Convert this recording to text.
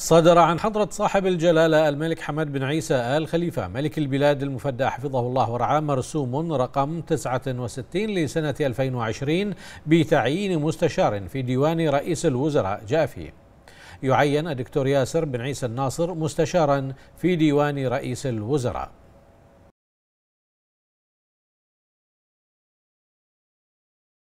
صدر عن حضرة صاحب الجلالة الملك حمد بن عيسى آل خليفة ملك البلاد المفدى حفظه الله ورعاه مرسوم رقم 69 لسنة 2020 بتعيين مستشار في ديوان رئيس الوزراء جاء فيه يعين الدكتور ياسر بن عيسى الناصر مستشارا في ديوان رئيس الوزراء